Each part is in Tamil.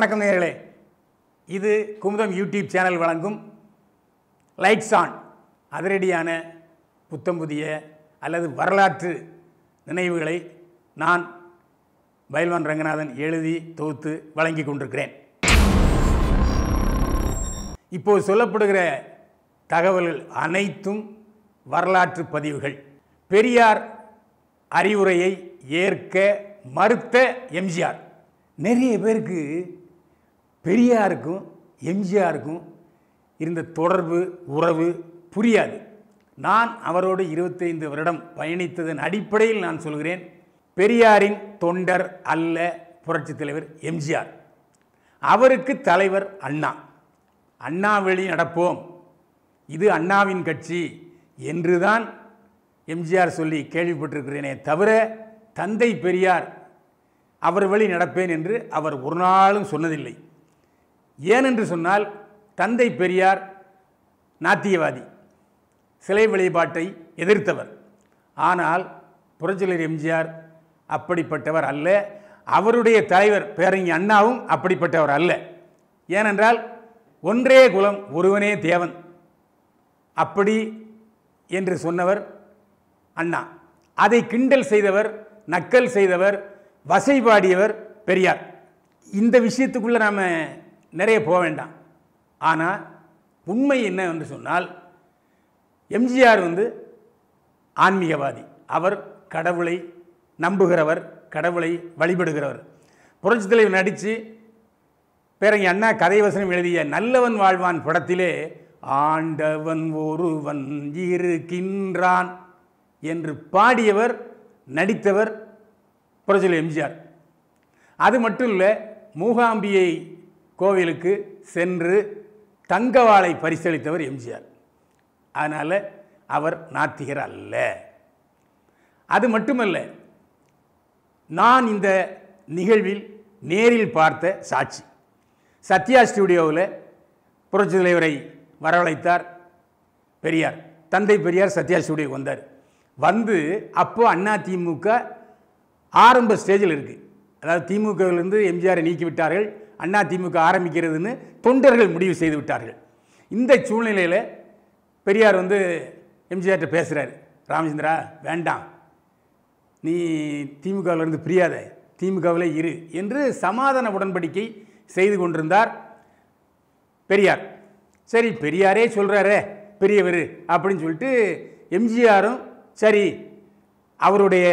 வணக்கம் நேர்களே இது குமுதம் யூடியூப் சேனல் வழங்கும் லைட்ஸ் ஆன் அதிரடியான புத்தம் புதிய அல்லது வரலாற்று நினைவுகளை நான் பயல்வான் ரங்கநாதன் எழுதி தொகுத்து வழங்கி கொண்டிருக்கிறேன் இப்போது சொல்லப்படுகிற தகவல்கள் அனைத்தும் வரலாற்று பதிவுகள் பெரியார் அறிவுரையை ஏற்க மறுத்த எம்ஜிஆர் நிறைய பேருக்கு பெரியாருக்கும் எம்ஜிஆருக்கும் இருந்த தொடர்பு உறவு புரியாது நான் அவரோடு இருபத்தைந்து வருடம் பயணித்ததன் அடிப்படையில் நான் சொல்கிறேன் பெரியாரின் தொண்டர் அல்ல புரட்சித் தலைவர் எம்ஜிஆர் அவருக்கு தலைவர் அண்ணா அண்ணா வழி நடப்போம் இது அண்ணாவின் கட்சி என்று தான் எம்ஜிஆர் சொல்லி கேள்விப்பட்டிருக்கிறேனே தவிர தந்தை பெரியார் அவர் வழி நடப்பேன் என்று அவர் ஒரு நாளும் சொன்னதில்லை ஏனென்று சொன்னால் தந்தை பெரியார் நாத்தியவாதி சிலை வழிபாட்டை எதிர்த்தவர் ஆனால் புரட்சியர் எம்ஜிஆர் அப்படிப்பட்டவர் அல்ல அவருடைய தலைவர் பேரங்கி அண்ணாவும் அப்படிப்பட்டவர் அல்ல ஏனென்றால் ஒன்றே குலம் ஒருவனே தேவன் அப்படி என்று சொன்னவர் அண்ணா அதை கிண்டல் செய்தவர் நக்கல் செய்தவர் வசைபாடியவர் பெரியார் இந்த விஷயத்துக்குள்ளே நாம் நிறைய போக வேண்டாம் ஆனால் உண்மை என்ன என்று சொன்னால் எம்ஜிஆர் வந்து ஆன்மீகவாதி அவர் கடவுளை நம்புகிறவர் கடவுளை வழிபடுகிறவர் புரட்சி தலைவர் நடித்து பேரங்க அண்ணா கதை வசனம் எழுதிய நல்லவன் வாழ்வான் படத்திலே ஆண்டவன் ஒருவன் இருக்கின்றான் என்று பாடியவர் நடித்தவர் புரட்சி எம்ஜிஆர் அது மட்டும் இல்லை மூகாம்பியை கோவிலுக்கு சென்று தங்கவாளை பரிசளித்தவர் எம்ஜிஆர் அதனால் அவர் நாத்திகர் அல்ல அது மட்டுமல்ல நான் இந்த நிகழ்வில் நேரில் பார்த்த சாட்சி சத்யா ஸ்டுடியோவில் புரட்சி தலைவரை வரவழைத்தார் பெரியார் தந்தை பெரியார் சத்யா ஸ்டுடியோக்கு வந்தார் வந்து அப்போ அண்ணா திமுக ஆரம்ப ஸ்டேஜில் இருக்குது அதாவது திமுகவிலிருந்து எம்ஜிஆரை நீக்கிவிட்டார்கள் அண்ணா திமுக ஆரம்பிக்கிறதுன்னு தொண்டர்கள் முடிவு செய்து விட்டார்கள் இந்த சூழ்நிலையில் பெரியார் வந்து எம்ஜிஆர்கிட்ட பேசுகிறார் ராமச்சந்திரா வேண்டாம் நீ திமுகவிலிருந்து பிரியாத திமுகவில் இரு என்று சமாதான உடன்படிக்கை செய்து கொண்டிருந்தார் பெரியார் சரி பெரியாரே சொல்கிறாரே பெரியவர் அப்படின்னு சொல்லிட்டு எம்ஜிஆரும் சரி அவருடைய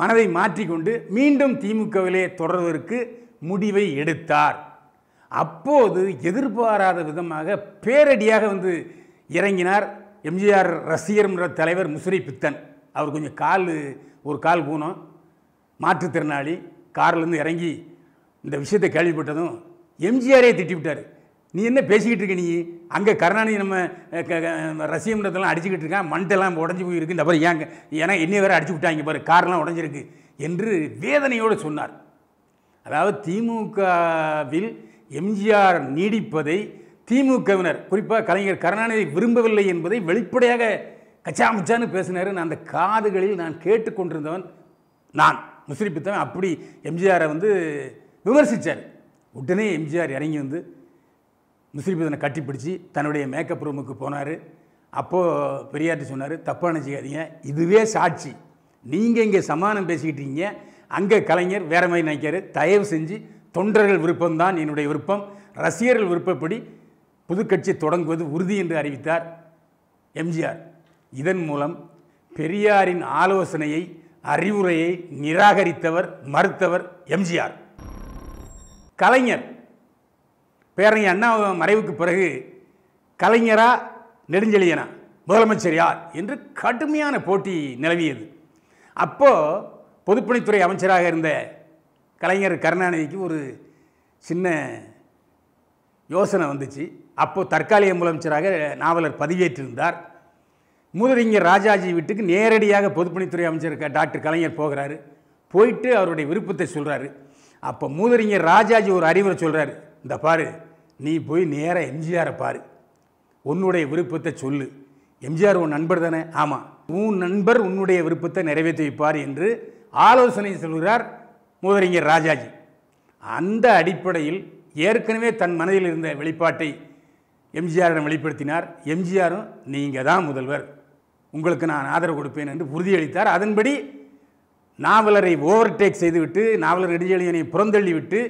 மனதை மாற்றிக்கொண்டு மீண்டும் திமுகவிலே தொடர்வதற்கு முடிவை எடுத்தார் அப்போது எதிர்பாராத விதமாக பேரடியாக வந்து இறங்கினார் எம்ஜிஆர் ரசிகர் என்ற தலைவர் முசுரி பித்தன் அவர் கொஞ்சம் கால் ஒரு கால் போனோம் மாற்றுத்திறனாளி கார்லேருந்து இறங்கி இந்த விஷயத்தை கேள்விப்பட்டதும் எம்ஜிஆரே திட்டிவிட்டார் நீ என்ன பேசிக்கிட்டு இருக்க நீ அங்கே கருணாநிதி நம்ம ரசிகமன்றத்தெல்லாம் அடிச்சுக்கிட்டு இருக்கான் மண்டெல்லாம் உடஞ்சி போயிருக்கு இந்த பாரு ஏன் ஏன்னா என்னைய வேறு அடிச்சு விட்டாங்க பாரு கார்லாம் உடஞ்சிருக்கு என்று வேதனையோடு சொன்னார் அதாவது திமுகவில் எம்ஜிஆர் நீடிப்பதை திமுகவினர் குறிப்பாக கலைஞர் கருணாநிதி விரும்பவில்லை என்பதை வெளிப்படையாக கச்சாமுச்சான்னு பேசினார் நான் அந்த காதுகளில் நான் கேட்டுக்கொண்டிருந்தவன் நான் முசிரிப்பித்தவன் அப்படி எம்ஜிஆரை வந்து விமர்சித்தார் உடனே எம்ஜிஆர் இறங்கி வந்து முஸ்ரிப்பித்தனை கட்டிப்பிடிச்சி தன்னுடைய மேக்கப் ரூமுக்கு போனார் அப்போது பெரியார்ட்டு சொன்னார் தப்பாக நினச்சிக்காதீங்க இதுவே சாட்சி நீங்கள் இங்கே சமானம் பேசிக்கிட்டீங்க அங்கே கலைஞர் வேற மாதிரி நினைக்கிறார் தயவு செஞ்சு தொண்டர்கள் விருப்பம்தான் என்னுடைய விருப்பம் ரசிகர்கள் விருப்பப்படி புதுக்கட்சி தொடங்குவது உறுதி என்று அறிவித்தார் எம்ஜிஆர் இதன் மூலம் பெரியாரின் ஆலோசனையை அறிவுரையை நிராகரித்தவர் மறுத்தவர் எம்ஜிஆர் கலைஞர் பேரறிஞர் அண்ணா மறைவுக்கு பிறகு கலைஞரா நெடுஞ்செழியனா முதலமைச்சர் யார் என்று கடுமையான போட்டி நிலவியது அப்போது பொதுப்பணித்துறை அமைச்சராக இருந்த கலைஞர் கருணாநிதிக்கு ஒரு சின்ன யோசனை வந்துச்சு அப்போது தற்காலிக முதலமைச்சராக நாவலர் பதிவேற்றிருந்தார் மூதறிஞர் ராஜாஜி வீட்டுக்கு நேரடியாக பொதுப்பணித்துறை அமைச்சர் டாக்டர் கலைஞர் போகிறாரு போயிட்டு அவருடைய விருப்பத்தை சொல்கிறாரு அப்போ மூதறிஞர் ராஜாஜி ஒரு அறிவுரை சொல்கிறாரு இந்த பாரு நீ போய் நேராக எம்ஜிஆரை பாரு உன்னுடைய விருப்பத்தை சொல்லு எம்ஜிஆர் உன் நண்பர் தானே ஆமாம் உன் நண்பர் உன்னுடைய விருப்பத்தை நிறைவேற்றி வைப்பார் என்று ஆலோசனை சொல்கிறார் மூதறிஞர் ராஜாஜி அந்த அடிப்படையில் ஏற்கனவே தன் மனதில் இருந்த வெளிப்பாட்டை எம்ஜிஆரிடம் வெளிப்படுத்தினார் எம்ஜிஆரும் நீங்கள் தான் முதல்வர் உங்களுக்கு நான் ஆதரவு கொடுப்பேன் என்று உறுதியளித்தார் அதன்படி நாவலரை ஓவர்டேக் செய்துவிட்டு நாவலர் நெடுஞ்செழியனை புறந்தள்ளிவிட்டு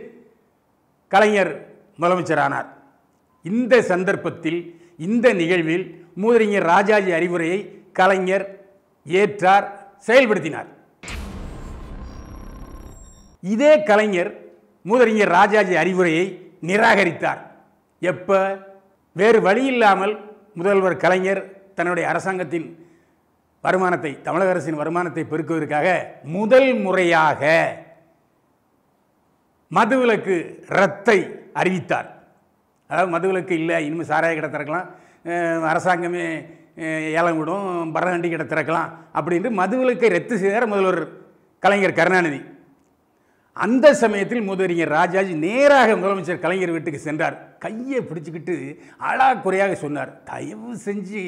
கலைஞர் முதலமைச்சரானார் இந்த சந்தர்ப்பத்தில் இந்த நிகழ்வில் மூதறிஞர் ராஜாஜி அறிவுரையை கலைஞர் ஏற்றார் செயல்படுத்தினார் இதே கலைஞர் மூதறிஞர் ராஜாஜி அறிவுரையை நிராகரித்தார் எப்போ வேறு வழி இல்லாமல் முதல்வர் கலைஞர் தன்னுடைய அரசாங்கத்தின் வருமானத்தை தமிழக அரசின் வருமானத்தை பெருக்குவதற்காக முதல் முறையாக மதுவிலக்கு ரத்தை அறிவித்தார் அதாவது மதுவிலக்கு இல்லை இனிமேல் சாராய கிட்ட திறக்கலாம் அரசாங்கமே ஏலம் விடும் பரதண்டி கிட்ட திறக்கலாம் அப்படின்ட்டு மதுவிலக்கை ரத்து செய்தார் முதல்வர் கலைஞர் கருணாநிதி அந்த சமயத்தில் முதறிஞர் ராஜாஜி நேராக முதலமைச்சர் கலைஞர் வீட்டுக்கு சென்றார் கையை பிடிச்சிக்கிட்டு அழா குறையாக சொன்னார் தயவு செஞ்சு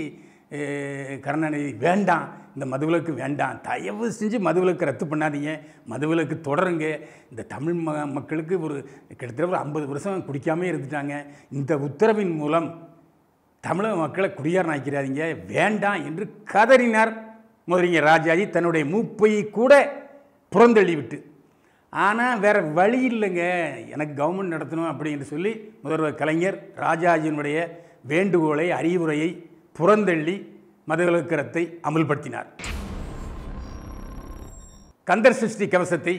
கருணாநிதி வேண்டாம் இந்த மதுவிலக்கு வேண்டாம் தயவு செஞ்சு மதுவிலக்கு ரத்து பண்ணாதீங்க மதுவிலக்கு தொடருங்க இந்த தமிழ் ம மக்களுக்கு ஒரு கிட்டத்தட்ட ஒரு ஐம்பது வருஷம் குடிக்காமே இருந்துட்டாங்க இந்த உத்தரவின் மூலம் தமிழக மக்களை குடியாரன் ஆக்கிறாதீங்க வேண்டாம் என்று கதறினார் முதலிங்க ராஜாஜி தன்னுடைய மூப்பையை கூட புறந்தள்ளிவிட்டு ஆனால் வேறு வழி இல்லைங்க எனக்கு கவர்மெண்ட் நடத்தணும் அப்படின்னு சொல்லி முதல்வர் கலைஞர் ராஜாஜியினுடைய வேண்டுகோளை அறிவுரையை புறந்தள்ளி மதவிலக்கிறத்தை அமல்படுத்தினார் கந்தர் சிருஷ்டி கவசத்தை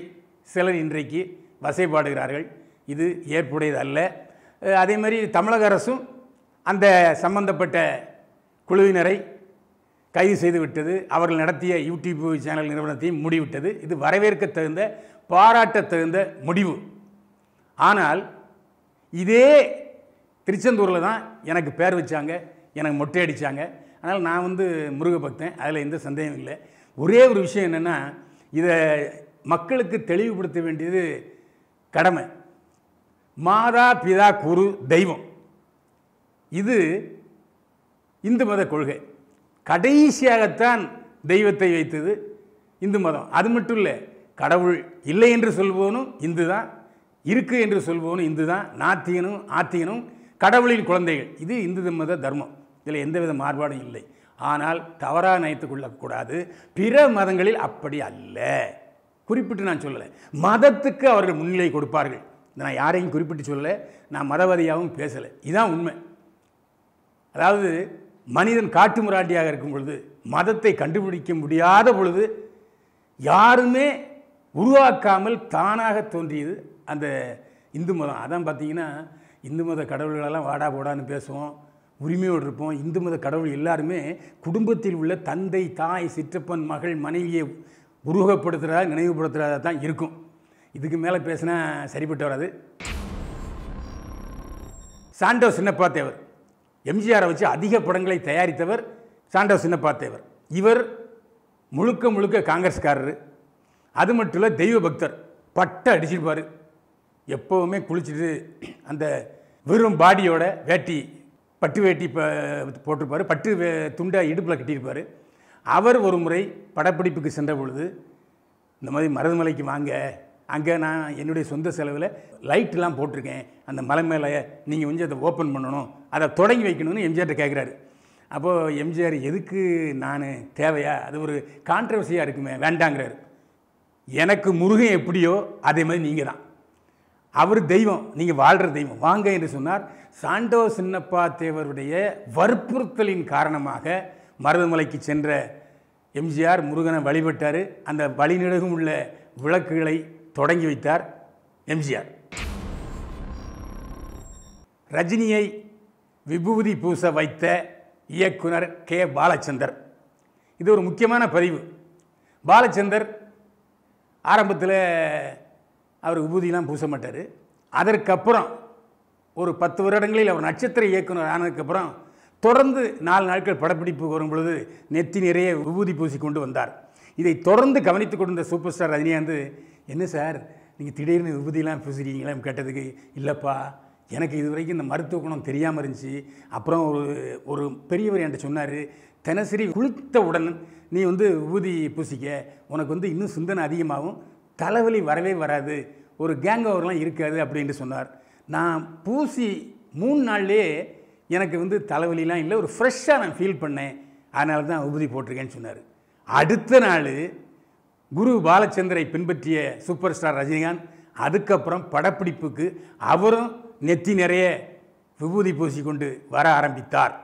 சிலர் இன்றைக்கு வசைப்பாடுகிறார்கள் இது ஏற்புடையது அல்ல அதே மாதிரி தமிழக அரசும் அந்த சம்பந்தப்பட்ட குழுவினரை கைது செய்துவிட்டது அவர்கள் நடத்திய யூடியூப் சேனல் நிறுவனத்தையும் முடிவிட்டது இது வரவேற்க தகுந்த பாராட்ட தகுந்த முடிவு ஆனால் இதே திருச்செந்தூரில் தான் எனக்கு பேர் வச்சாங்க எனக்கு மொட்டை அடித்தாங்க அதனால் நான் வந்து முருக பக்தன் அதில் எந்த சந்தேகம் இல்லை ஒரே ஒரு விஷயம் என்னென்னா இதை மக்களுக்கு தெளிவுபடுத்த வேண்டியது கடமை மாதா பிதா குரு தெய்வம் இது இந்து மத கொள்கை கடைசியாகத்தான் தெய்வத்தை வைத்தது இந்து மதம் அது மட்டும் இல்லை கடவுள் இல்லை என்று சொல்பவனும் இந்து தான் இருக்கு என்று சொல்பவனும் இந்து தான் நாத்தியனும் ஆத்தியனும் கடவுளின் குழந்தைகள் இது இந்து மத தர்மம் இதில் எந்தவித மாறுபாடும் இல்லை ஆனால் தவறாக நினைத்து கொள்ளக்கூடாது பிற மதங்களில் அப்படி அல்ல குறிப்பிட்டு நான் சொல்லலை மதத்துக்கு அவர்கள் முன்னிலை கொடுப்பார்கள் நான் யாரையும் குறிப்பிட்டு சொல்லலை நான் மதவாதியாகவும் பேசலை இதுதான் உண்மை அதாவது மனிதன் காட்டு முராண்டியாக இருக்கும் பொழுது மதத்தை கண்டுபிடிக்க முடியாத பொழுது யாருமே உருவாக்காமல் தானாக தோன்றியது அந்த இந்து மதம் அதான் பார்த்திங்கன்னா இந்து மத கடவுள்களெல்லாம் வாடா போடான்னு பேசுவோம் உரிமையோடு இருப்போம் இந்து மத கடவுள் எல்லாருமே குடும்பத்தில் உள்ள தந்தை தாய் சிற்றப்பன் மகள் மனைவியை உருவகப்படுத்துகிறதா நினைவுபடுத்துகிறதா தான் இருக்கும் இதுக்கு மேலே பேசினா சரிப்பட்டு வராது சாண்டோ சின்னப்பா தேவர் எம்ஜிஆரை வச்சு அதிக படங்களை தயாரித்தவர் சாண்டா சின்னப்பா தேவர் இவர் முழுக்க முழுக்க காங்கிரஸ்காரர் அது மட்டும் இல்லை தெய்வ பக்தர் பட்டை அடிச்சிருப்பார் எப்போவுமே குளிச்சுட்டு அந்த வெறும் பாடியோட வேட்டி பட்டு வேட்டி போட்டிருப்பார் பட்டு துண்டை இடுப்பில் கட்டியிருப்பார் அவர் ஒரு முறை படப்பிடிப்புக்கு சென்ற பொழுது இந்த மாதிரி மருதமலைக்கு வாங்க அங்கே நான் என்னுடைய சொந்த செலவில் லைட்டெலாம் போட்டிருக்கேன் அந்த மலை மேலே நீங்கள் கொஞ்சம் அதை ஓப்பன் பண்ணணும் அதை தொடங்கி வைக்கணும்னு எம்ஜிஆர்கிட்ட கேட்குறாரு அப்போது எம்ஜிஆர் எதுக்கு நான் தேவையா அது ஒரு கான்ட்ரவர்சியாக இருக்குமே வேண்டாங்கிறாரு எனக்கு முருகன் எப்படியோ அதே மாதிரி நீங்கள் தான் அவர் தெய்வம் நீங்கள் வாழ்கிற தெய்வம் வாங்க என்று சொன்னார் சாண்டோ சின்னப்பா தேவருடைய வற்புறுத்தலின் காரணமாக மருதமலைக்கு சென்ற எம்ஜிஆர் முருகனை வழிபட்டார் அந்த வழிநெடுகும் உள்ள விளக்குகளை தொடங்கி வைத்தார் எம்ஜிஆர் ரஜினியை விபூதி பூச வைத்த இயக்குனர் கே பாலச்சந்தர் இது ஒரு முக்கியமான பதிவு பாலச்சந்தர் ஆரம்பத்தில் அவர் விபூதியெலாம் பூச மாட்டார் அதற்கப்புறம் ஒரு பத்து வருடங்களில் அவர் நட்சத்திர இயக்குனர் ஆனதுக்கப்புறம் தொடர்ந்து நாலு நாட்கள் படப்பிடிப்பு வரும் பொழுது நெத்தி நிறைய விபூதி பூசி கொண்டு வந்தார் இதை தொடர்ந்து கவனித்து கொண்டிருந்த சூப்பர் ஸ்டார் ரஜினியாந்து என்ன சார் நீங்கள் திடீர்னு விபூதியெலாம் பூசுறீங்களாம் கேட்டதுக்கு இல்லைப்பா எனக்கு இது வரைக்கும் இந்த மருத்துவ குணம் தெரியாமல் இருந்துச்சு அப்புறம் ஒரு ஒரு பெரியவர் என்கிட்ட சொன்னார் தினசரி உடன் நீ வந்து விபூதி பூசிக்க உனக்கு வந்து இன்னும் சிந்தனை அதிகமாகும் தலைவலி வரவே வராது ஒரு கேங் ஓவர்லாம் இருக்காது அப்படின்ட்டு சொன்னார் நான் பூசி மூணு நாள்லேயே எனக்கு வந்து தலைவலிலாம் இல்லை ஒரு ஃப்ரெஷ்ஷாக நான் ஃபீல் பண்ணேன் அதனால தான் உபதி போட்டிருக்கேன்னு சொன்னார் அடுத்த நாள் குரு பாலச்சந்தரை பின்பற்றிய சூப்பர் ஸ்டார் ரஜினிகாந்த் அதுக்கப்புறம் படப்பிடிப்புக்கு அவரும் நெத்தி நிறைய விபூதி பூசிக்கொண்டு வர ஆரம்பித்தார்